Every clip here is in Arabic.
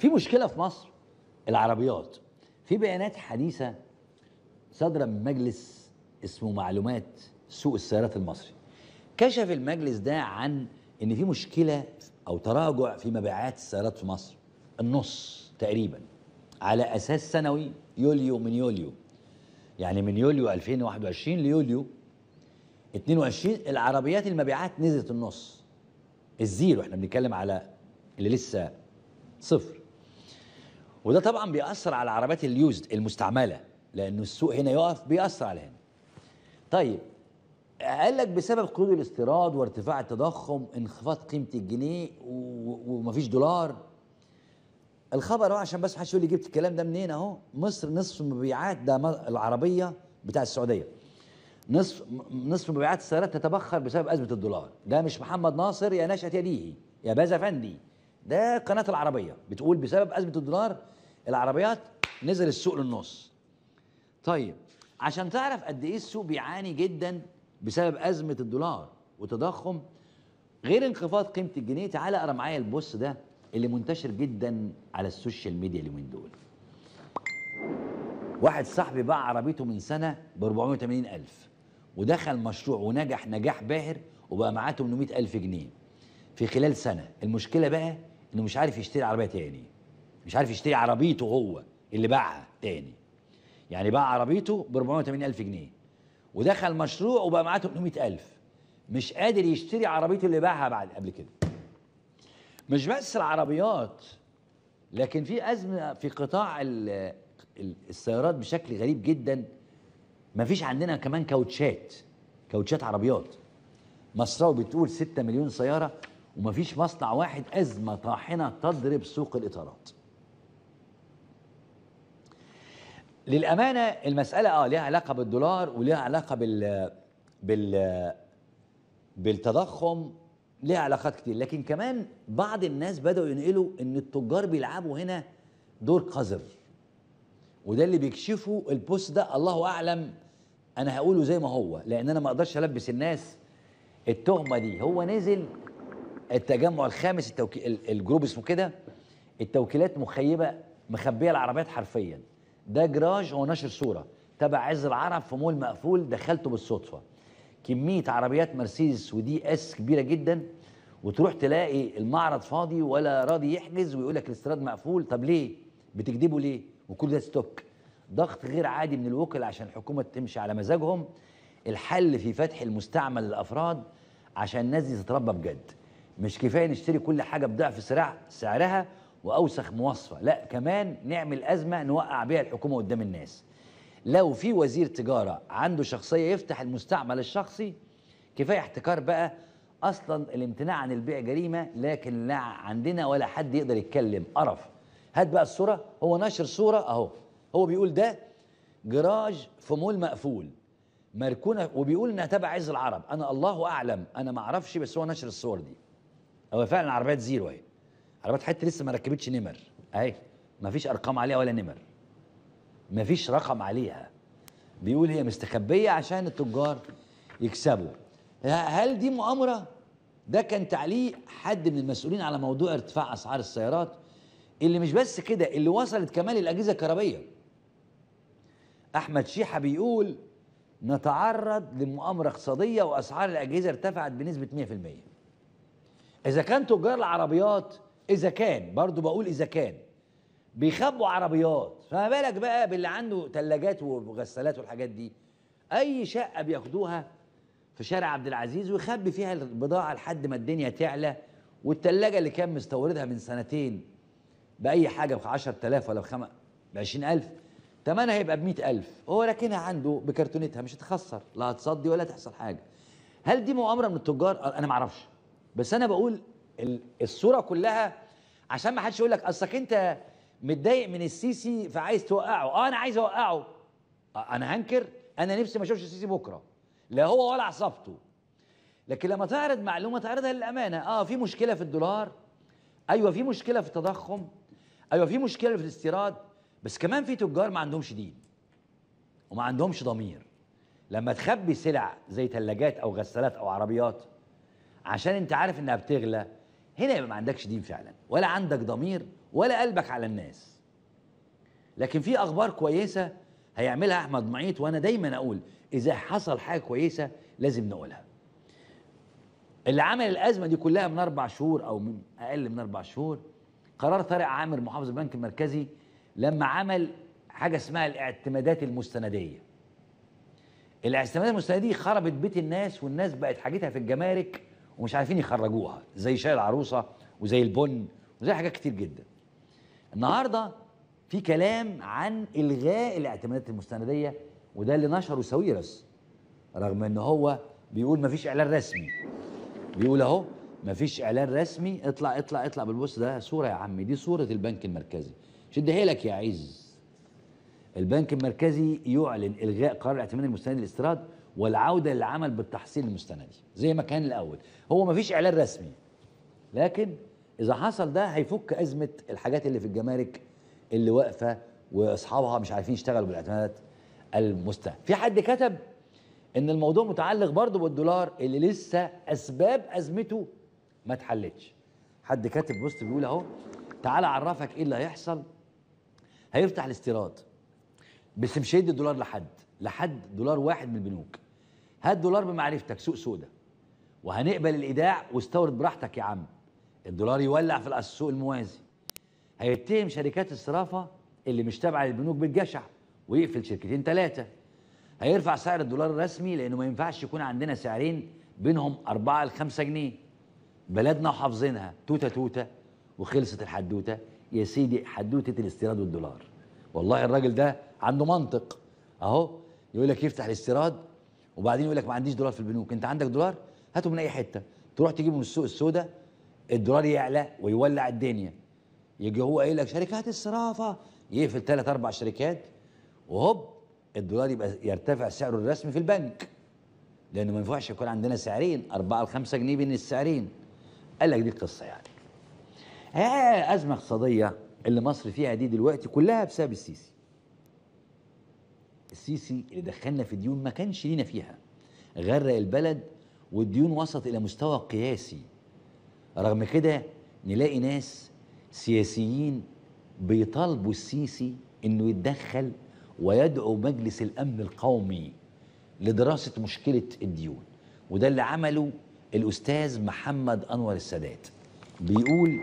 في مشكله في مصر العربيات في بيانات حديثه صادره من مجلس اسمه معلومات سوق السيارات المصري كشف المجلس ده عن ان في مشكله او تراجع في مبيعات السيارات في مصر النص تقريبا على اساس سنوي يوليو من يوليو يعني من يوليو 2021 ليوليو 22 العربيات المبيعات نزلت النص الزيرو احنا بنتكلم على اللي لسه صفر وده طبعا بيأثر على العربيات اليوزد المستعمله لان السوق هنا يقف بيأثر على هنا طيب قال لك بسبب قيود الاستيراد وارتفاع التضخم انخفاض قيمه الجنيه ومفيش دولار الخبر اهو عشان بس حد يقول لي جبت الكلام ده منين اهو مصر نصف مبيعات ده العربيه بتاع السعوديه نصف نصف مبيعات السيارات تتبخر بسبب ازمه الدولار ده مش محمد ناصر يا نشأة يديه يا باز افندي ده قناه العربيه بتقول بسبب ازمه الدولار العربيات نزل السوق للنص طيب عشان تعرف قد ايه السوق بيعاني جدا بسبب ازمه الدولار وتضخم غير انخفاض قيمه الجنيه تعالى اقرا معايا البوست ده اللي منتشر جدا على السوشيال ميديا اليومين دول واحد صاحبي باع عربيته من سنه ب 480000 ودخل مشروع ونجح نجاح باهر وبقى معاه 800000 جنيه في خلال سنة المشكلة بقى إنه مش عارف يشتري عربية تاني مش عارف يشتري عربيته هو اللي باعها تاني يعني باع عربيته ب 480000 جنيه ودخل مشروع وبقى معاه 800000 مش قادر يشتري عربيته اللي باعها بعد قبل كده مش بس العربيات لكن في ازمه في قطاع السيارات بشكل غريب جدا مفيش عندنا كمان كاوتشات كاوتشات عربيات مصراوي بتقول 6 مليون سياره ومفيش مصنع واحد ازمه طاحنه تضرب سوق الاطارات للامانه المساله اه ليها علاقه بالدولار وليها علاقه بال بال بالتضخم ليها علاقات كتير لكن كمان بعض الناس بداوا ينقلوا ان التجار بيلعبوا هنا دور قذر وده اللي بيكشفه البوست ده الله اعلم انا هقوله زي ما هو لان انا ما اقدرش البس الناس التهمه دي هو نزل التجمع الخامس التوكي... الجروب اسمه كده التوكيلات مخيبه مخبيه العربيات حرفيا ده جراج هو نشر صوره تبع عز العرب في مول مقفول دخلته بالصدفه كميه عربيات مرسيدس ودي اس كبيره جدا وتروح تلاقي المعرض فاضي ولا راضي يحجز ويقول لك الاستيراد مقفول طب ليه بتكذبوا ليه وكل ده ستوك ضغط غير عادي من الوكل عشان الحكومه تمشي على مزاجهم الحل في فتح المستعمل للافراد عشان الناس دي تتربى بجد مش كفايه نشتري كل حاجه بضعف سعرها واوسخ مواصفه لا كمان نعمل ازمه نوقع بيها الحكومه قدام الناس لو في وزير تجاره عنده شخصيه يفتح المستعمل الشخصي كفايه احتكار بقى اصلا الامتناع عن البيع جريمه لكن لا عندنا ولا حد يقدر يتكلم قرف هات بقى الصوره هو نشر صوره اهو هو بيقول ده جراج في مول مقفول مركونه وبيقول انها تبع عز العرب انا الله اعلم انا ما اعرفش بس هو نشر الصور دي هو فعلا عربيات زيرو اهي عربيات حته لسه ما ركبتش نمر اهي ما فيش ارقام عليها ولا نمر ما فيش رقم عليها بيقول هي مستخبيه عشان التجار يكسبوا هل دي مؤامره ده كان تعليق حد من المسؤولين على موضوع ارتفاع اسعار السيارات اللي مش بس كده اللي وصلت كمان للاجهزه الكهربيه احمد شيحه بيقول نتعرض لمؤامره اقتصاديه واسعار الاجهزه ارتفعت بنسبه 100% اذا كان تجار العربيات اذا كان برضو بقول اذا كان بيخبوا عربيات فما بالك بقى باللي عنده ثلاجات وغسالات والحاجات دي اي شقه بياخدوها في شارع عبد العزيز ويخبي فيها البضاعه لحد ما الدنيا تعلى والثلاجه اللي كان مستوردها من سنتين باي حاجه ب 10000 ولا بخم... ب 20000 تمنها هيبقى ب 100000 هو راكنها عنده بكرتونتها مش هتخسر لا هتصدي ولا تحصل حاجه هل دي مؤامره من التجار انا ما اعرفش بس انا بقول الصوره كلها عشان ما حدش يقول لك اصلك انت متضايق من السيسي فعايز توقعه اه انا عايز اوقعه آه، انا هنكر انا نفسي ما اشوفش السيسي بكره لا هو ولا عصابته لكن لما تعرض معلومه تعرضها للامانه اه في مشكله في الدولار ايوه في مشكله في التضخم ايوه في مشكله في الاستيراد بس كمان في تجار ما عندهمش دين وما عندهمش ضمير لما تخبي سلع زي ثلاجات او غسالات او عربيات عشان انت عارف انها بتغلى هنا يبقى ما عندكش دين فعلا ولا عندك ضمير ولا قلبك على الناس لكن في اخبار كويسه هيعملها احمد معيط وانا دايما اقول اذا حصل حاجه كويسه لازم نقولها اللي عمل الازمه دي كلها من اربع شهور او من اقل من اربع شهور قرار طارق عامر محافظ البنك المركزي لما عمل حاجه اسمها الاعتمادات المستنديه الاعتمادات المستنديه خربت بيت الناس والناس بقت حاجتها في الجمارك ومش عارفين يخرجوها زي شاي العروسه وزي البن وزي حاجات كتير جدا النهارده في كلام عن الغاء الاعتمادات المستنديه وده اللي نشره ساويرس رغم ان هو بيقول مفيش اعلان رسمي بيقول اهو مفيش اعلان رسمي اطلع اطلع اطلع بالبص ده صوره يا عم دي صوره البنك المركزي شدها لك يا عز البنك المركزي يعلن الغاء قرار الاعتماد المستند للاستيراد والعوده للعمل بالتحصيل المستندي زي ما كان الاول هو ما فيش اعلان رسمي لكن اذا حصل ده هيفك ازمه الحاجات اللي في الجمارك اللي واقفه واصحابها مش عارفين يشتغلوا بالاعتمادات المستند في حد كتب ان الموضوع متعلق برضه بالدولار اللي لسه اسباب ازمته ما اتحلتش حد كاتب بوست بيقول اهو تعالى اعرفك ايه اللي هيحصل هيفتح الاستيراد بس مش هيدي الدولار لحد لحد دولار واحد من البنوك هات دولار بمعرفتك سوق سودا وهنقبل الايداع واستورد براحتك يا عم الدولار يولع في السوق الموازي هيتهم شركات الصرافه اللي مش تابعه للبنوك بالجشع ويقفل شركتين ثلاثه هيرفع سعر الدولار الرسمي لانه ما ينفعش يكون عندنا سعرين بينهم 4 ل 5 جنيه بلدنا وحافظينها توته توته وخلصت الحدوته يا سيدي حدوته الاستيراد والدولار والله الراجل ده عنده منطق اهو يقول لك يفتح الاستيراد وبعدين يقول لك ما عنديش دولار في البنوك انت عندك دولار هاته من اي حته تروح تجيبه من السوق السوداء الدولار يعلى ويولع الدنيا يجي هو قايل لك شركات الصرافه يقفل ثلاث اربع شركات وهوب الدولار يبقى يرتفع سعره الرسمي في البنك لانه ما ينفعش يكون عندنا سعرين 4 ل 5 جنيه بين السعرين قال لك دي القصه يعني آه، ازمه اقتصاديه اللي مصر فيها دي دلوقتي كلها بسبب السيسي السيسي اللي دخلنا في ديون ما كانش لينا فيها غرق البلد والديون وصلت الى مستوى قياسي رغم كده نلاقي ناس سياسيين بيطالبوا السيسي انه يتدخل ويدعو مجلس الامن القومي لدراسه مشكله الديون وده اللي عمله الاستاذ محمد انور السادات بيقول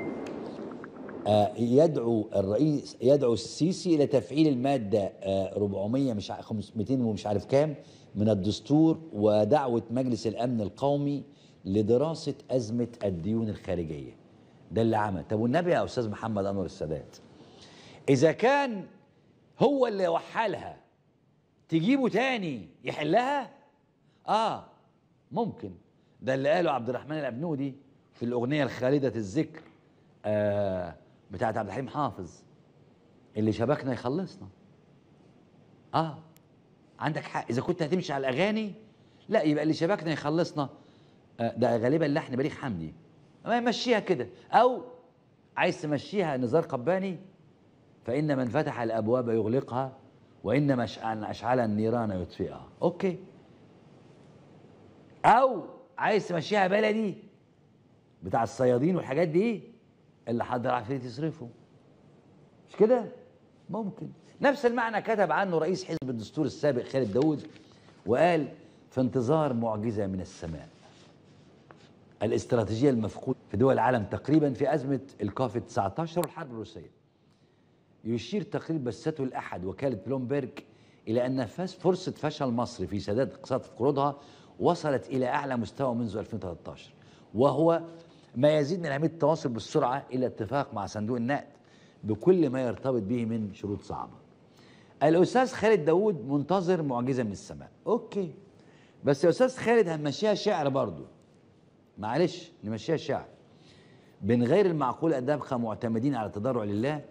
آه، يدعو الرئيس يدعو السيسي الى تفعيل الماده 400 آه، مش 500 ومش عارف كام من الدستور ودعوه مجلس الامن القومي لدراسه ازمه الديون الخارجيه ده اللي عمل طب والنبي يا استاذ محمد انور السادات اذا كان هو اللي وحلها تجيبه تاني يحلها اه ممكن ده اللي قاله عبد الرحمن الابنودي في الاغنيه الخالده الذكر آه بتاعت عبد الحليم حافظ اللي شبكنا يخلصنا اه عندك حق اذا كنت هتمشي على الاغاني لا يبقى اللي شبكنا يخلصنا آه ده غالبا لحن بليغ حمدي ما يمشيها كده او عايز تمشيها نزار قباني فان من فتح الابواب يغلقها وان من اشعل النيران يطفئها اوكي او عايز تمشيها بلدي بتاع الصيادين والحاجات دي اللي حد راح فيه تصرفه مش كده ممكن نفس المعنى كتب عنه رئيس حزب الدستور السابق خالد داوود وقال في انتظار معجزه من السماء الاستراتيجيه المفقوده في دول العالم تقريبا في ازمه الكوفيد 19 والحرب الروسيه يشير تقرير بساته الاحد وكاله بلومبرج الى ان فرصه فشل مصر في سداد اقتصاد قروضها وصلت الى اعلى مستوى منذ 2013 وهو ما يزيد من أهمية التواصل بالسرعة إلى اتفاق مع صندوق النقد بكل ما يرتبط به من شروط صعبة الأستاذ خالد داوود منتظر معجزة من السماء أوكي بس يا أستاذ خالد هنمشيها شعر برضه معلش نمشيها شعر من غير المعقول أن نبقى معتمدين على التضرع لله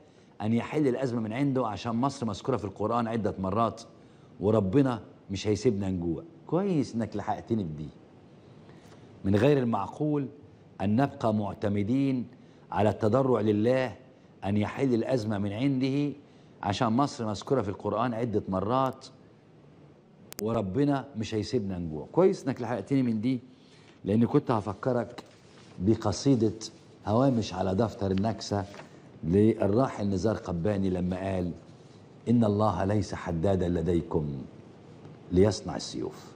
أن يحل الأزمة من عنده عشان مصر مذكورة في القرآن عدة مرات وربنا مش هيسيبنا نجوع كويس إنك لحقتني بدي من غير المعقول أن نبقى معتمدين على التضرع لله أن يحل الأزمة من عنده عشان مصر مذكورة في القرآن عدة مرات وربنا مش هيسيبنا نجوع كويس انك لحقتني من دي لان كنت هفكرك بقصيدة هوامش على دفتر النكسة للراحل نزار قباني لما قال إن الله ليس حدادا لديكم ليصنع السيوف